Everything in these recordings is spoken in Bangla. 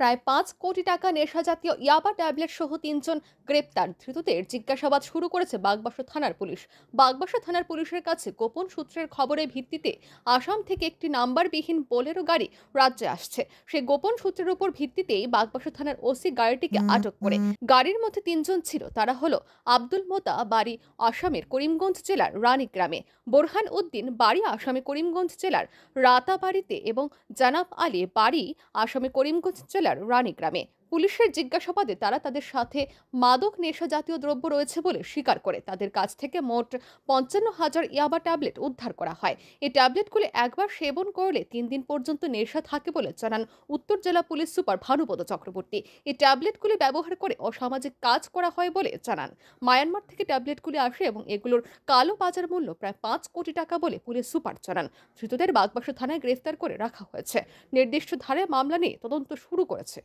প্রায় পাঁচ কোটি টাকা নেশা জাতীয় ইয়াবা ট্যাবলেট সহ তিনজন গ্রেপ্তার ধৃতদের জিজ্ঞাসাবাদ শুরু করেছে বাগবাসা থানার পুলিশ বাগবাসা থানার পুলিশের কাছে গোপন সূত্রের খবরের ভিত্তিতে আসাম থেকে একটি নাম্বারবিহীন বোলেরো গাড়ি রাজ্যে আসছে সেই গোপন সূত্রের উপর ভিত্তিতেই বাগবাসা থানার ওসি গাড়িটিকে আটক করে গাড়ির মধ্যে তিনজন ছিল তারা হলো আব্দুল মোতা বাড়ি আসামের করিমগঞ্জ জেলার রানী গ্রামে বোরহান উদ্দিন বাড়ি আসামে করিমগঞ্জ জেলার রাতাবাড়িতে এবং জানাব আলী বাড়ি আসামে করিমগঞ্জ জেলার জেলার রানীগ্রামে পুলিশের জিজ্ঞাসাবাদে তারা তাদের সাথে মাদক নেশা জাতীয় দ্রব্য রয়েছে বলে স্বীকার করে তাদের কাছ থেকে মোট পঞ্চান্ন হাজার ইয়াবা ট্যাবলেট উদ্ধার করা হয় এই ট্যাবলেটগুলি একবার সেবন করলে তিন দিন পর্যন্ত নেশা থাকে বলে জানান উত্তর জেলা পুলিশ সুপার ভানুপদ চক্রবর্তী এই ট্যাবলেটগুলি ব্যবহার করে অসামাজিক কাজ করা হয় বলে জানান মায়ানমার থেকে ট্যাবলেটগুলি আসে এবং এগুলোর কালো বাজার মূল্য প্রায় পাঁচ কোটি টাকা বলে পুলিশ সুপার জানান ধৃতদের বাগবাসা থানায় গ্রেফতার করে রাখা হয়েছে নির্দিষ্ট ধারে মামলা নিয়ে তদন্ত শুরু করেছে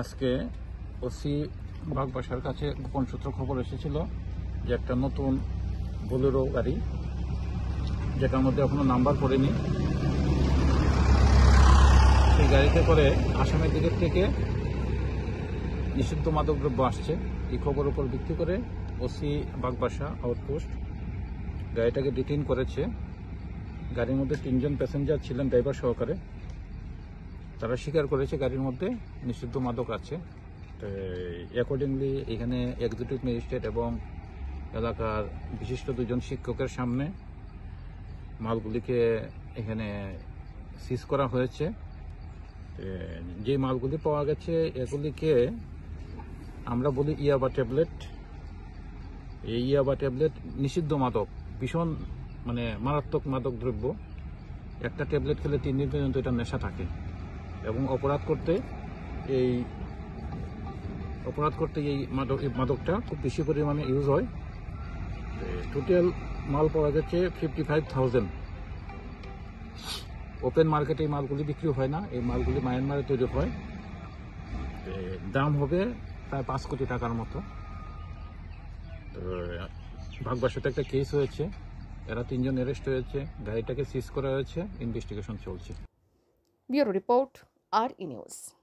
আজকে ওসি বাগবাসার কাছে গোপন সূত্র খবর এসেছিল যে একটা নতুন বোলেরো গাড়ি যেটার মধ্যে এখনো নাম্বার পড়েনি সেই গাড়িতে করে আসামের দিকের থেকে নিষিদ্ধ মাদকদ্রব্য আসছে এই খবর উপর ভিত্তি করে ওসি বাগবাসা আউটপোস্ট গাড়িটাকে ডিটেইন করেছে গাড়ির মধ্যে তিনজন প্যাসেঞ্জার ছিলেন ড্রাইভার সহকারে তারা স্বীকার করেছে গাড়ির মধ্যে নিষিদ্ধ মাদক আছে অ্যাকর্ডিংলি এখানে এক্সিকিউটিভ ম্যাজিস্ট্রেট এবং এলাকার বিশিষ্ট দুজন শিক্ষকের সামনে মালগুলিকে এখানে সিজ করা হয়েছে যে মালগুলি পাওয়া গেছে এগুলিকে আমরা বলি ইয়াবা ট্যাবলেট এই ইয়াবা ট্যাবলেট নিষিদ্ধ মাদক ভীষণ মানে মারাত্মক মাদক দ্রব্য একটা ট্যাবলেট খেলে তিন দিন পর্যন্ত এটা নেশা থাকে এবং অপরাধ করতে এই অপরাধ করতে এই মাদক মাদকটা খুব বেশি পরিমাণে ইউজ হয় টোটাল মাল পাওয়া যাচ্ছে ফিফটি ফাইভ থাউজেন্ড ওপেন মার্কেটে এই মালগুলি বিক্রি হয় না এই মালগুলি মায়ানমারে তৈরি হয় দাম হবে প্রায় পাঁচ কোটি টাকার মতো ভাগবাসাতে একটা কেস হয়েছে এরা তিনজন অ্যারেস্ট হয়েছে গাড়িটাকে সিজ করা হয়েছে ইনভেস্টিগেশন চলছে bureau report are in use.